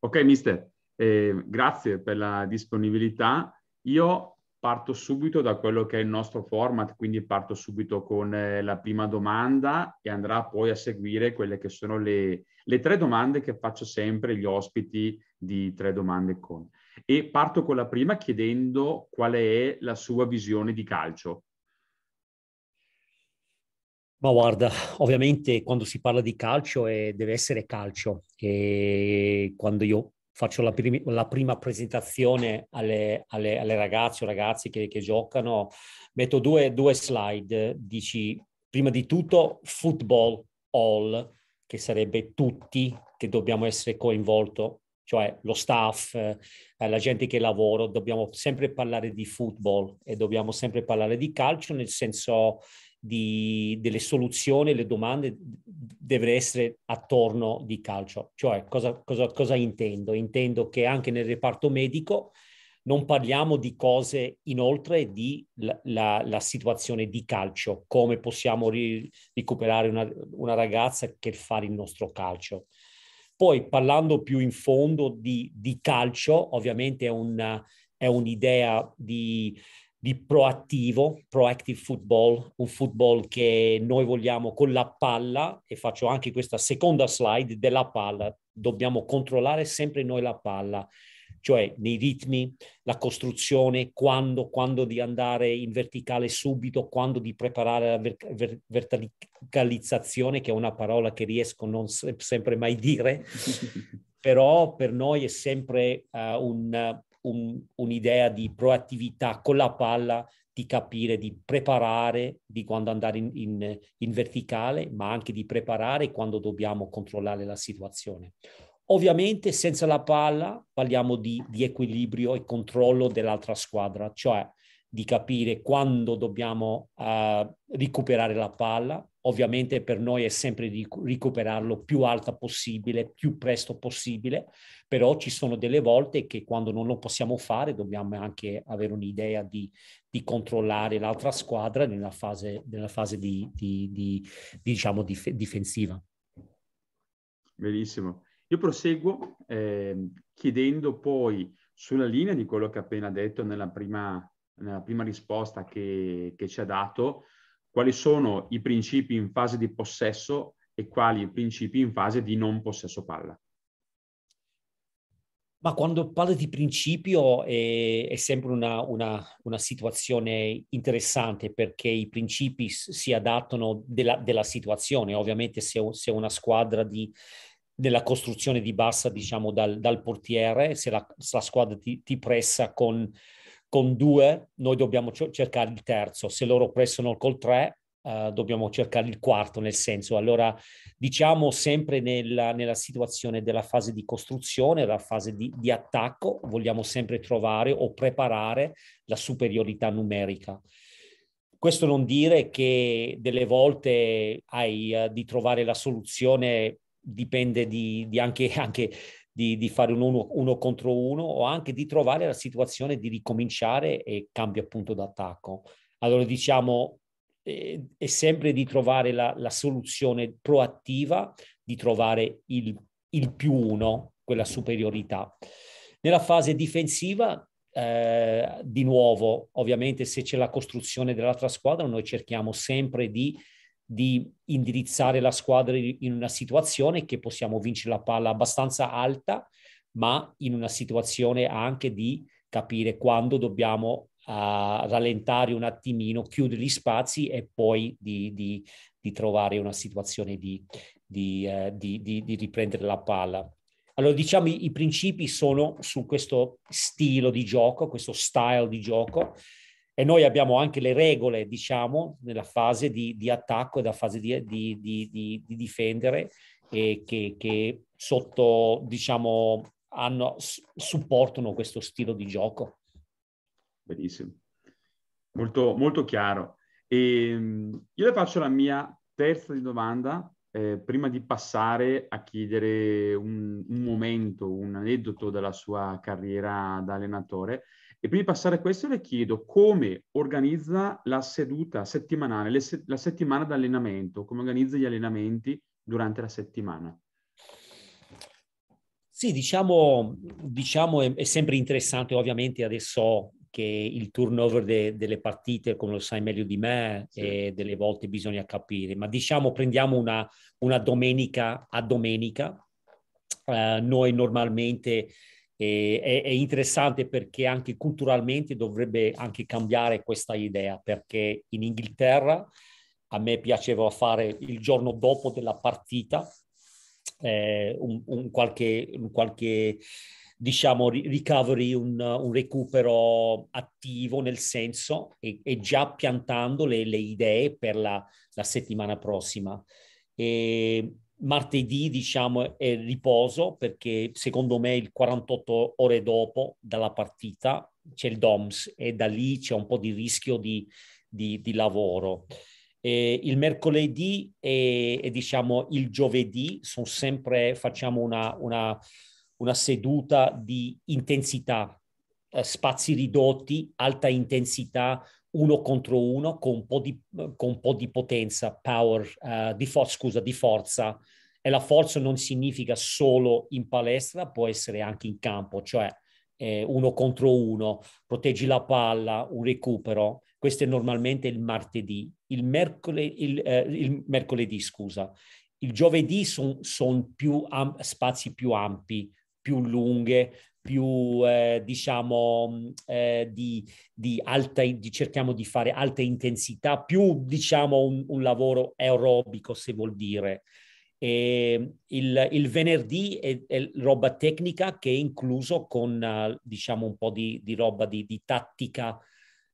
Ok, mister, eh, grazie per la disponibilità. Io parto subito da quello che è il nostro format, quindi parto subito con eh, la prima domanda e andrà poi a seguire quelle che sono le, le tre domande che faccio sempre agli ospiti di Tre Domande con. E parto con la prima chiedendo qual è la sua visione di calcio. Ma guarda, ovviamente quando si parla di calcio eh, deve essere calcio e quando io faccio la, primi, la prima presentazione alle, alle, alle, ragazze o ragazzi che, che giocano, metto due, due slide, dici prima di tutto football all, che sarebbe tutti che dobbiamo essere coinvolti, cioè lo staff, eh, la gente che lavora, dobbiamo sempre parlare di football e dobbiamo sempre parlare di calcio nel senso di, delle soluzioni, le domande deve essere attorno di calcio. Cioè, cosa, cosa, cosa intendo? Intendo che anche nel reparto medico non parliamo di cose inoltre di la, la, la situazione di calcio, come possiamo ri, recuperare una, una, ragazza che fa il nostro calcio. Poi parlando più in fondo di, di calcio, ovviamente è, una, è un'idea di di proattivo, proactive football, un football che noi vogliamo con la palla, e faccio anche questa seconda slide della palla, dobbiamo controllare sempre noi la palla, cioè nei ritmi, la costruzione, quando, quando di andare in verticale subito, quando di preparare la ver- ver- verticalizzazione, che è una parola che riesco non se- sempre mai dire, però per noi è sempre uh, un... Uh, un, un'idea di proattività con la palla, di capire, di preparare, di quando andare in, in, in verticale, ma anche di preparare quando dobbiamo controllare la situazione. Ovviamente senza la palla parliamo di, di, equilibrio e controllo dell'altra squadra, cioè di capire quando dobbiamo uh, recuperare la palla, Ovviamente per noi è sempre di recuperarlo più alta possibile, più presto possibile, però ci sono delle volte che quando non lo possiamo fare dobbiamo anche avere un'idea di, di controllare l'altra squadra nella fase, nella fase di, di, diciamo dif- difensiva. Benissimo. Io proseguo eh, chiedendo poi sulla linea di quello che ha appena detto nella prima, nella prima risposta che, che, ci ha dato, quali sono i principi in fase di possesso e quali principi in fase di non possesso palla. Ma quando parli di principio è, è sempre una, una, una, situazione interessante perché i principi si adattano della, della situazione. Ovviamente se, se una squadra di, della costruzione di bassa, diciamo, dal, dal portiere, se la, se la squadra ti, ti, pressa con con due noi dobbiamo cercare il terzo, se loro pressano col tre eh, dobbiamo cercare il quarto, nel senso, allora diciamo sempre nella, nella situazione della fase di costruzione, la fase di, di, attacco, vogliamo sempre trovare o preparare la superiorità numerica. Questo non dire che delle volte hai uh, di trovare la soluzione dipende di, di anche, anche, di, di fare un uno, uno, contro uno o anche di trovare la situazione di ricominciare e cambia punto d'attacco. Allora diciamo eh, è sempre di trovare la, la, soluzione proattiva, di trovare il, il più uno, quella superiorità. Nella fase difensiva eh, di nuovo, ovviamente, se c'è la costruzione dell'altra squadra, noi cerchiamo sempre di di indirizzare la squadra in una situazione che possiamo vincere la palla abbastanza alta, ma in una situazione anche di capire quando dobbiamo uh, rallentare un attimino, chiudere gli spazi e poi di, di, di trovare una situazione di, uh, di, riprendere la palla. Allora diciamo i, i principi sono su questo stile di gioco, questo style di gioco, e noi abbiamo anche le regole, diciamo, nella fase di, di attacco e la fase di, di, di difendere e che, che, sotto, diciamo, hanno, supportano questo stile di gioco. Benissimo, molto, molto chiaro. E ehm, io le faccio la mia terza domanda, eh, prima di passare a chiedere un, un momento, un aneddoto della sua carriera da allenatore. E prima di passare a questo le chiedo come organizza la seduta settimanale, se la settimana d'allenamento, come organizza gli allenamenti durante la settimana. Sì, diciamo, diciamo è, è, sempre interessante ovviamente adesso che il turnover de, delle partite, come lo sai meglio di me, sì. Eh, delle volte bisogna capire, ma diciamo prendiamo una, una domenica a domenica. Eh, noi normalmente e, è, è, interessante perché anche culturalmente dovrebbe anche cambiare questa idea, perché in Inghilterra a me piaceva fare il giorno dopo della partita eh, un, un, qualche, un qualche diciamo, recovery, un, un, recupero attivo nel senso e, e già piantando le, le, idee per la, la settimana prossima. E martedì diciamo è riposo perché secondo me il 48 ore dopo dalla partita c'è il DOMS e da lì c'è un po' di rischio di, di, di lavoro. E il mercoledì e, e, diciamo il giovedì sono sempre, facciamo una, una, una seduta di intensità, eh, spazi ridotti, alta intensità, uno contro uno con un po' di, un po di potenza, power, uh, di for- scusa, di forza. E la forza non significa solo in palestra, può essere anche in campo, cioè eh, uno contro uno, proteggi la palla, un recupero. Questo è normalmente il martedì, il, mercoledì, il, eh, il mercoledì scusa. Il giovedì sono son più am- spazi più ampi, più lunghe, più eh, diciamo mm, eh, di, di, alta, di cerchiamo di fare alta intensità, più diciamo un, un lavoro aerobico se vuol dire. E ehm, il, il venerdì è, è, roba tecnica che è incluso con eh, diciamo un po' di, di roba di, di tattica,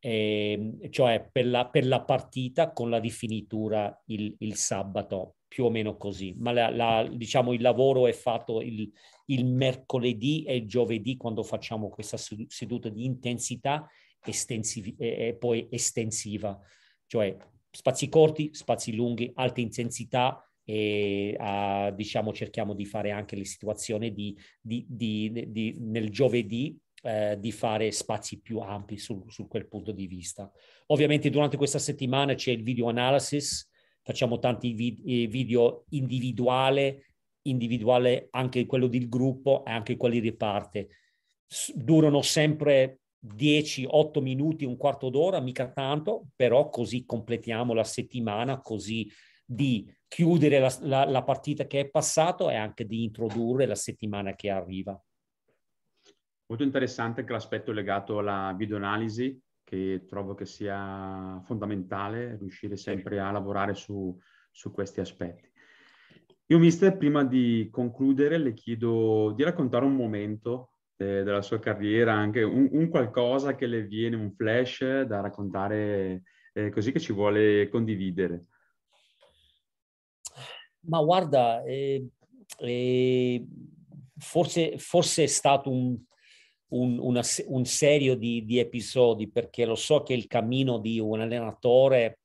eh, cioè per la, per la, partita con la rifinitura il, il sabato più o meno così, ma la, la, diciamo il lavoro è fatto, il, il mercoledì e il giovedì quando facciamo questa seduta di intensità estensiv- e poi estensiva, cioè spazi corti, spazi lunghi, alte intensità e a, diciamo cerchiamo di fare anche le situazioni di, di, di, di nel giovedì eh, di fare spazi più ampi su, su, quel punto di vista. Ovviamente durante questa settimana c'è il video analysis, facciamo tanti vid- eh, video individuali, individuale, anche quello del gruppo e anche quelli di parte. Durano sempre 10, 8 minuti, un quarto d'ora, mica tanto, però così completiamo la settimana, così di chiudere la, la, la partita che è passata e anche di introdurre la settimana che arriva. Molto interessante anche l'aspetto legato alla videoanalisi, che trovo che sia fondamentale riuscire sempre a lavorare su, su questi aspetti. Io, mister, prima di concludere, le chiedo di raccontare un momento de- eh, della sua carriera, anche un-, un-, qualcosa che le viene, un flash da raccontare eh, così che ci vuole condividere. Ma guarda, eh, eh, forse, forse, è stato un, un, una, un serio di, di, episodi, perché lo so che il cammino di un allenatore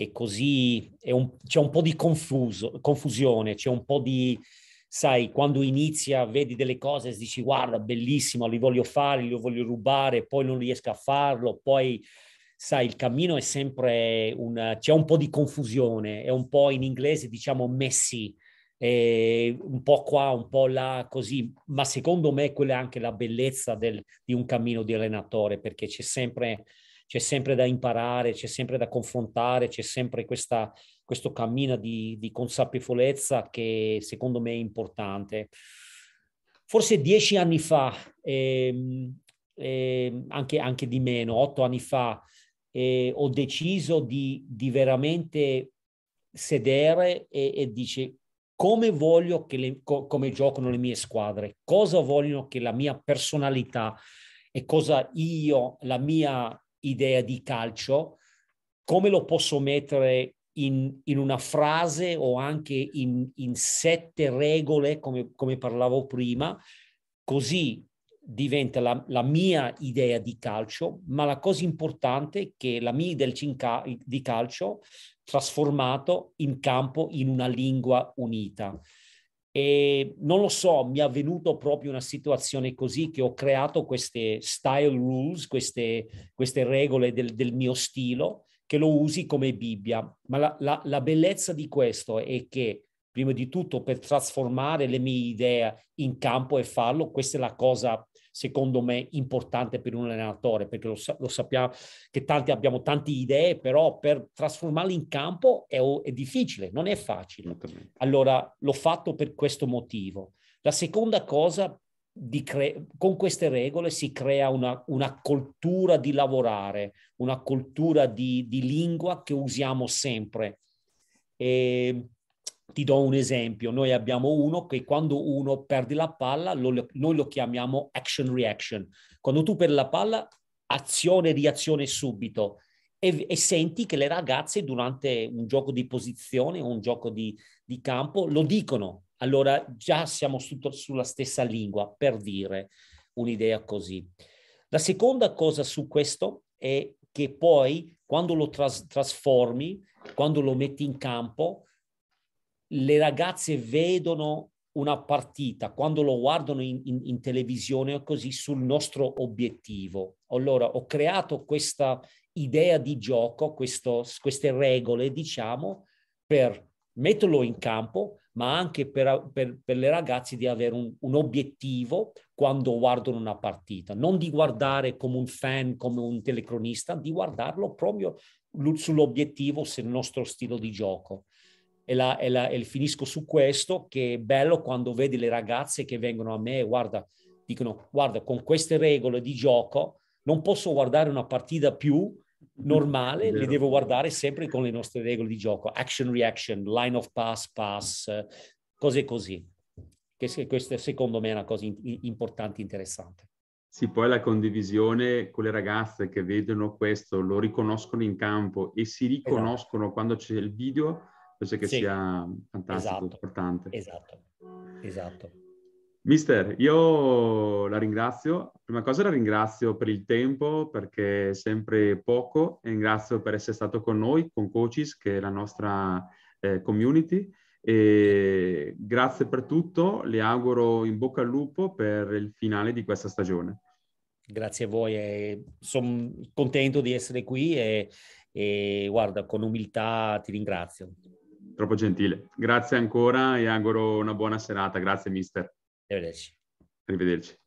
e così un, c'è un po' di confuso, confusione, c'è un po' di, sai, quando inizia vedi delle cose e dici guarda, bellissimo, li voglio fare, li voglio rubare, poi non riesco a farlo, poi sai, il cammino è sempre un... c'è un po' di confusione, è un po' in inglese diciamo messi, un po' qua, un po' là, così, ma secondo me quella è anche la bellezza del, di un cammino di allenatore, perché c'è sempre c'è sempre da imparare, c'è sempre da confrontare, c'è sempre questa, questo cammino di, di consapevolezza che secondo me è importante. Forse dieci anni fa, ehm, ehm, anche, anche, di meno, otto anni fa, eh, ho deciso di, di veramente sedere e, e dice come voglio che le, co, come giocano le mie squadre, cosa vogliono che la mia personalità e cosa io, la mia idea di calcio, come lo posso mettere in, in una frase o anche in, in sette regole, come, come, parlavo prima, così diventa la, la, mia idea di calcio, ma la cosa importante è che la mia idea di calcio trasformato in campo in una lingua unita. E non lo so, mi è avvenuto proprio una situazione così che ho creato queste style rules, queste, queste regole del, del, mio stile, che lo usi come Bibbia. Ma la, la, la bellezza di questo è che, prima di tutto, per trasformare le mie idee in campo e farlo, questa è la cosa secondo me, importante per un allenatore, perché lo, lo sappiamo che tanti abbiamo tante idee, però per trasformarle in campo è, è difficile, non è facile. Allora l'ho fatto per questo motivo. La seconda cosa, Cre- con queste regole si crea una, una, cultura di lavorare, una cultura di, di lingua che usiamo sempre. E ehm, ti do un esempio, noi abbiamo uno che quando uno perde la palla, lo, noi lo chiamiamo action reaction. Quando tu perdi la palla, azione reazione subito. E, e, senti che le ragazze durante un gioco di posizione o un gioco di, di, campo lo dicono. Allora già siamo su, sulla stessa lingua, per dire un'idea così. La seconda cosa su questo è che poi quando lo tras- trasformi, quando lo metti in campo, le ragazze vedono una partita quando lo guardano in, in, in televisione o così sul nostro obiettivo. Allora ho creato questa idea di gioco, questo, queste regole, diciamo, per metterlo in campo, ma anche per, per, per le ragazze di avere un, un, obiettivo quando guardano una partita, non di guardare come un fan, come un telecronista, di guardarlo proprio sull'obiettivo, sul nostro stile di gioco e, la, e, la, e finisco su questo, che è bello quando vedi le ragazze che vengono a me e guarda, dicono, guarda, con queste regole di gioco non posso guardare una partita più mm-hmm. normale, le devo guardare sempre con le nostre regole di gioco, action, reaction, line of pass, pass, cose così. Che questa secondo me è una cosa importante, interessante. Sì, poi la condivisione con le ragazze che vedono questo, lo riconoscono in campo e si esatto. riconoscono esatto. quando c'è il video penso che sì. sia fantastico, esatto. importante. Esatto, esatto. Mister, io la ringrazio. Prima cosa la ringrazio per il tempo, perché è sempre poco, e ringrazio per essere stato con noi, con Coaches, che è la nostra eh, community. E grazie per tutto, le auguro in bocca al lupo per il finale di questa stagione. Grazie a voi, eh, sono contento di essere qui e, e guarda, con umiltà ti ringrazio troppo gentile. Grazie ancora e auguro una buona serata. Grazie mister. Arrivederci. Arrivederci.